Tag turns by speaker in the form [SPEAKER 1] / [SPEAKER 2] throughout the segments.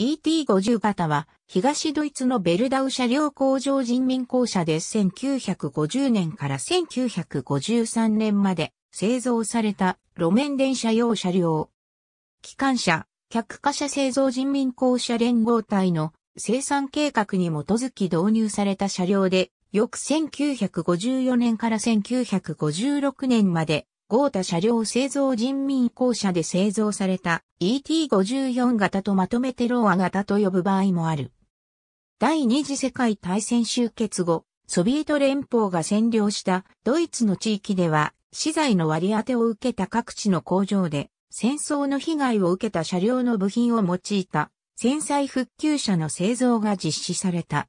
[SPEAKER 1] ET50 型は東ドイツのベルダウ車両工場人民公社で1950年から1953年まで製造された路面電車用車両。機関車、客貨車製造人民公社連合体の生産計画に基づき導入された車両で、翌1954年から1956年まで豪太車両製造人民公社で製造された ET54 型とまとめてローア型と呼ぶ場合もある。第二次世界大戦終結後、ソビエト連邦が占領したドイツの地域では、資材の割り当てを受けた各地の工場で、戦争の被害を受けた車両の部品を用いた、戦災復旧車の製造が実施された。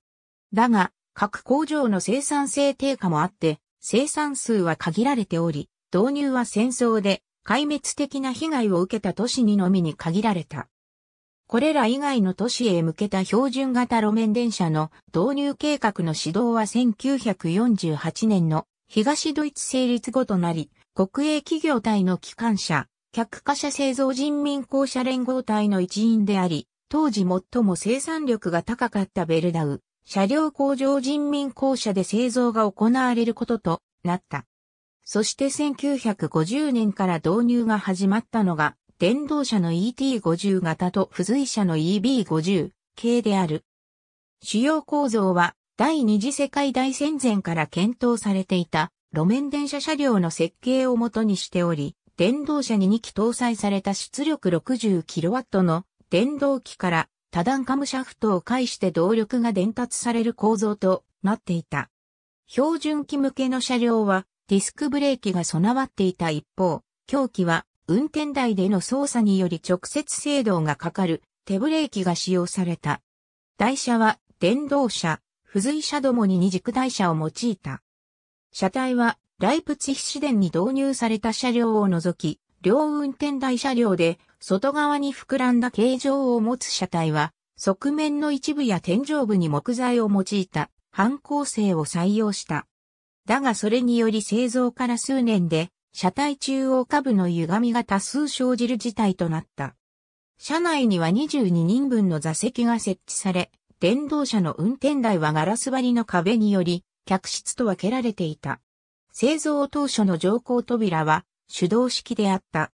[SPEAKER 1] だが、各工場の生産性低下もあって、生産数は限られており、導入は戦争で壊滅的な被害を受けた都市にのみに限られた。これら以外の都市へ向けた標準型路面電車の導入計画の指導は1948年の東ドイツ成立後となり、国営企業体の機関車、客貨車製造人民公社連合体の一員であり、当時最も生産力が高かったベルダウ、車両工場人民公社で製造が行われることとなった。そして1950年から導入が始まったのが、電動車の ET50 型と付随車の EB50 系である。主要構造は第二次世界大戦前から検討されていた路面電車車両の設計をもとにしており、電動車に2機搭載された出力 60kW の電動機から多段カムシャフトを介して動力が伝達される構造となっていた。標準機向けの車両はディスクブレーキが備わっていた一方、凶器は運転台での操作により直接制動がかかる手ブレーキが使用された。台車は電動車、付随車どもに二軸台車を用いた。車体はライプツヒ市電に導入された車両を除き、両運転台車両で外側に膨らんだ形状を持つ車体は、側面の一部や天井部に木材を用いた反光性を採用した。だがそれにより製造から数年で、車体中央下部の歪みが多数生じる事態となった。車内には22人分の座席が設置され、電動車の運転台はガラス張りの壁により、客室と分けられていた。製造当初の乗降扉は手動式であった。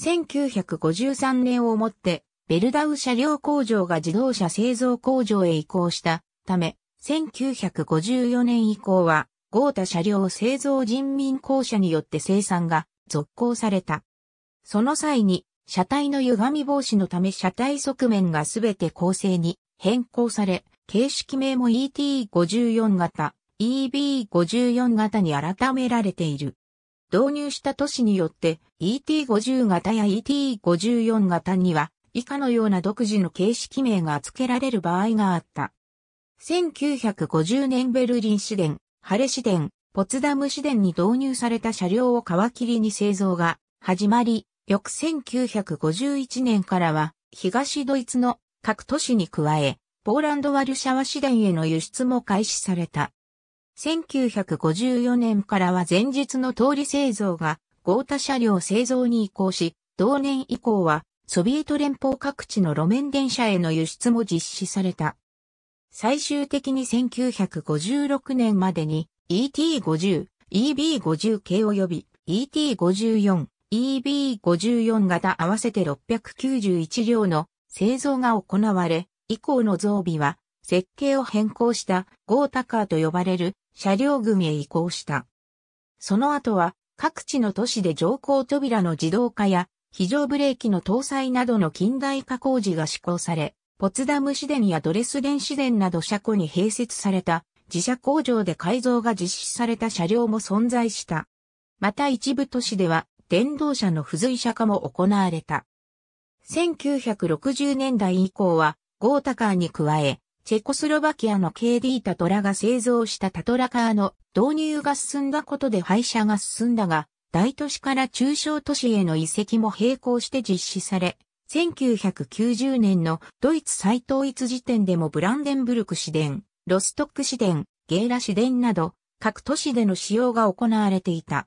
[SPEAKER 1] 1953年をもって、ベルダウ車両工場が自動車製造工場へ移行したため、1954年以降は、豪太車両製造人民公社によって生産が続行された。その際に、車体の歪み防止のため車体側面がすべて構成に変更され、形式名も ET54 型、EB54 型に改められている。導入した都市によって ET50 型や ET54 型には以下のような独自の形式名が付けられる場合があった。1950年ベルリン市電、ハレ市電、ポツダム市電に導入された車両を皮切りに製造が始まり、翌1951年からは東ドイツの各都市に加え、ポーランドワルシャワ市電への輸出も開始された。1954年からは前日の通り製造が豪太車両製造に移行し、同年以降はソビエト連邦各地の路面電車への輸出も実施された。最終的に1956年までに ET50、EB50 系及び ET54、EB54 型合わせて691両の製造が行われ、以降の増備は設計を変更したゴータカーと呼ばれる車両組へ移行した。その後は各地の都市で乗降扉の自動化や非常ブレーキの搭載などの近代化工事が施行され、ポツダム市電やドレスデン市電など車庫に併設された自社工場で改造が実施された車両も存在した。また一部都市では電動車の付随車化も行われた。1960年代以降はゴータカーに加え、チェコスロバキアの KD タトラが製造したタトラカーの導入が進んだことで廃車が進んだが、大都市から中小都市への移籍も並行して実施され、1990年のドイツ再統一時点でもブランデンブルク市電、ロストック市電、ゲーラ市電など各都市での使用が行われていた。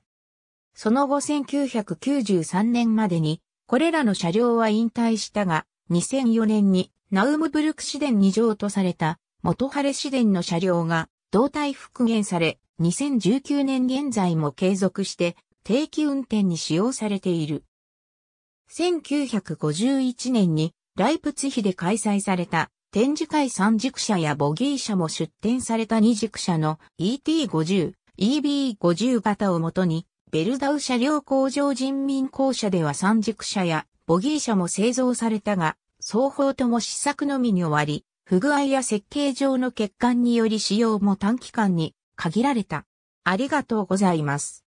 [SPEAKER 1] その後1993年までにこれらの車両は引退したが2004年にナウムブルク市電に譲渡された元晴市電の車両が胴体復元され2019年現在も継続して定期運転に使用されている。1951年にライプツヒで開催された展示会三軸車やボギー車も出展された二軸車の ET50、EB50 型をもとに、ベルダウ車両工場人民公社では三軸車やボギー車も製造されたが、双方とも試作のみに終わり、不具合や設計上の欠陥により使用も短期間に限られた。ありがとうございます。